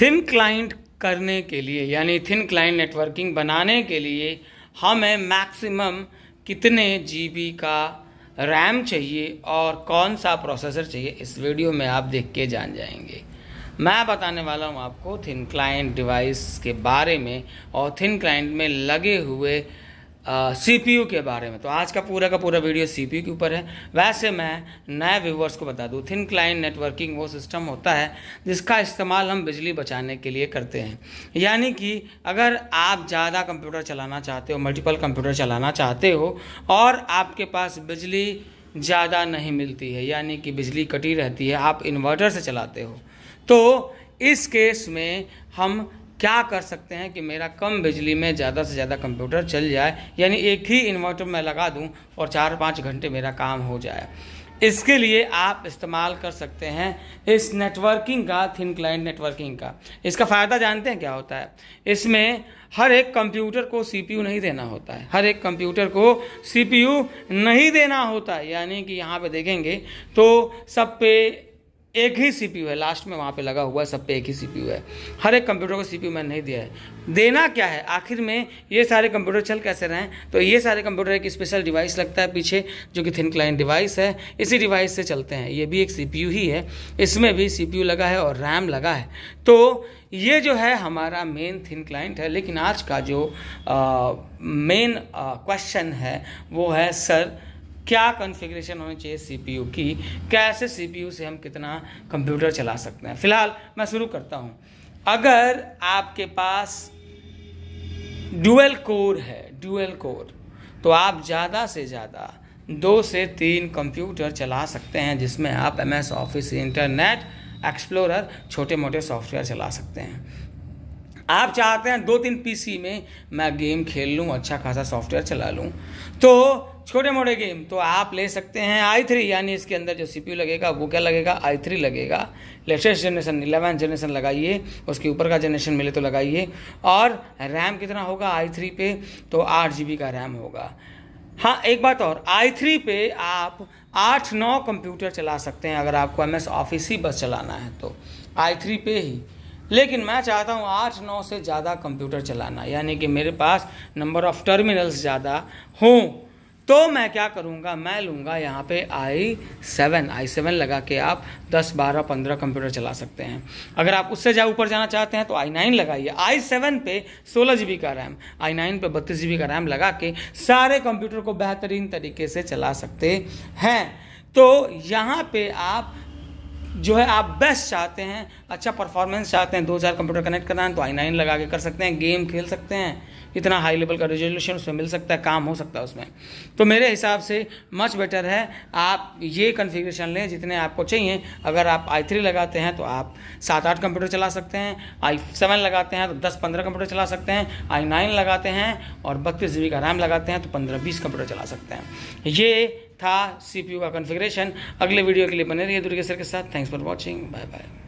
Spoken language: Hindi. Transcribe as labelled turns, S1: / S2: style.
S1: थिन क्लाइंट करने के लिए यानी थिन क्लाइंट नेटवर्किंग बनाने के लिए हमें मैक्सिमम कितने जीबी का रैम चाहिए और कौन सा प्रोसेसर चाहिए इस वीडियो में आप देख के जान जाएंगे मैं बताने वाला हूँ आपको थिन क्लाइंट डिवाइस के बारे में और थिन क्लाइंट में लगे हुए सीपीयू के बारे में तो आज का पूरा का पूरा वीडियो सीपीयू के ऊपर है वैसे मैं नए व्यूवर्स को बता दूँ थिन क्लाइंट नेटवर्किंग वो सिस्टम होता है जिसका इस्तेमाल हम बिजली बचाने के लिए करते हैं यानी कि अगर आप ज़्यादा कंप्यूटर चलाना चाहते हो मल्टीपल कंप्यूटर चलाना चाहते हो और आपके पास बिजली ज़्यादा नहीं मिलती है यानी कि बिजली कटी रहती है आप इन्वर्टर से चलाते हो तो इस केस में हम क्या कर सकते हैं कि मेरा कम बिजली में ज़्यादा से ज़्यादा कंप्यूटर चल जाए यानी एक ही इन्वर्टर मैं लगा दूं और चार पाँच घंटे मेरा काम हो जाए इसके लिए आप इस्तेमाल कर सकते हैं इस नेटवर्किंग का थिन क्लाइंट नेटवर्किंग का इसका फ़ायदा जानते हैं क्या होता है इसमें हर एक कंप्यूटर को सीपीयू नहीं देना होता है हर एक कंप्यूटर को सीपीयू नहीं देना होता है यानी कि यहाँ पे देखेंगे तो सब पे एक ही सी है लास्ट में वहाँ पे लगा हुआ है सब पे एक ही सी है हर एक कंप्यूटर को सीपीयू मैंने नहीं दिया है देना क्या है आखिर में ये सारे कंप्यूटर चल कैसे रहे हैं तो ये सारे कंप्यूटर एक स्पेशल डिवाइस लगता है पीछे जो कि थिन क्लाइंट डिवाइस है इसी डिवाइस से चलते हैं ये भी एक सी ही है इसमें भी सी लगा है और रैम लगा है तो ये जो है हमारा मेन थिन क्लाइंट है लेकिन आज का जो मेन क्वेश्चन है वो है सर क्या कॉन्फ़िगरेशन होनी चाहिए सीपीयू की कैसे सीपीयू से हम कितना कंप्यूटर चला सकते हैं फिलहाल मैं शुरू करता हूँ अगर आपके पास ड्यूएल कोर है ड्यूएल कोर तो आप ज़्यादा से ज़्यादा दो से तीन कंप्यूटर चला सकते हैं जिसमें आप M S office internet explorer छोटे मोटे सॉफ्टवेयर चला सकते हैं आप चाहते हैं दो तीन पीसी में मैं गेम खेल लूँ अच्छा खासा सॉफ्टवेयर चला लूँ तो छोटे मोटे गेम तो आप ले सकते हैं आई थ्री यानी इसके अंदर जो सी लगेगा वो क्या लगेगा आई थ्री लगेगा लेटेस्ट जनरेशन इलेवन जनरेशन लगाइए उसके ऊपर का जनरेशन मिले तो लगाइए और रैम कितना होगा आई थ्री पे तो आठ जी का रैम होगा हाँ एक बात और आई थ्री पे आप आठ नौ कंप्यूटर चला सकते हैं अगर आपको एम एस ऑफिस ही बस चलाना है तो आई थ्री पे ही लेकिन मैं चाहता हूँ आठ नौ से ज़्यादा कंप्यूटर चलाना यानी कि मेरे पास नंबर ऑफ टर्मिनल्स ज़्यादा हों तो मैं क्या करूँगा मैं लूँगा यहाँ पे आई सेवन आई सेवन लगा के आप दस बारह पंद्रह कंप्यूटर चला सकते हैं अगर आप उससे ज़्यादा ऊपर जाना चाहते हैं तो आई नाइन लगाइए आई सेवन पे सोलह जी का रैम आई नाइन पे बत्तीस जी का रैम लगा के सारे कंप्यूटर को बेहतरीन तरीके से चला सकते हैं तो यहाँ पे आप जो है आप बेस्ट चाहते हैं अच्छा परफॉर्मेंस चाहते हैं दो चार कंप्यूटर कनेक्ट करना है तो आई नाइन लगा के कर सकते हैं गेम खेल सकते हैं इतना हाई लेवल का रेजोल्यूशन उसमें मिल सकता है काम हो सकता है उसमें तो मेरे हिसाब से मच बेटर है आप ये कन्फिग्रेशन लें जितने आपको चाहिए अगर आप आई थ्री लगाते हैं तो आप सात आठ कंप्यूटर चला सकते हैं आई सेवन लगाते हैं तो दस पंद्रह कंप्यूटर चला सकते हैं आई नाइन लगाते हैं और बत्तीस जी का रैम लगाते हैं तो पंद्रह बीस कंप्यूटर चला सकते हैं ये था सीपीयू का कॉन्फ़िगरेशन अगले वीडियो के लिए बने रहिए दुर्गेश्वर के साथ thanks for watching bye bye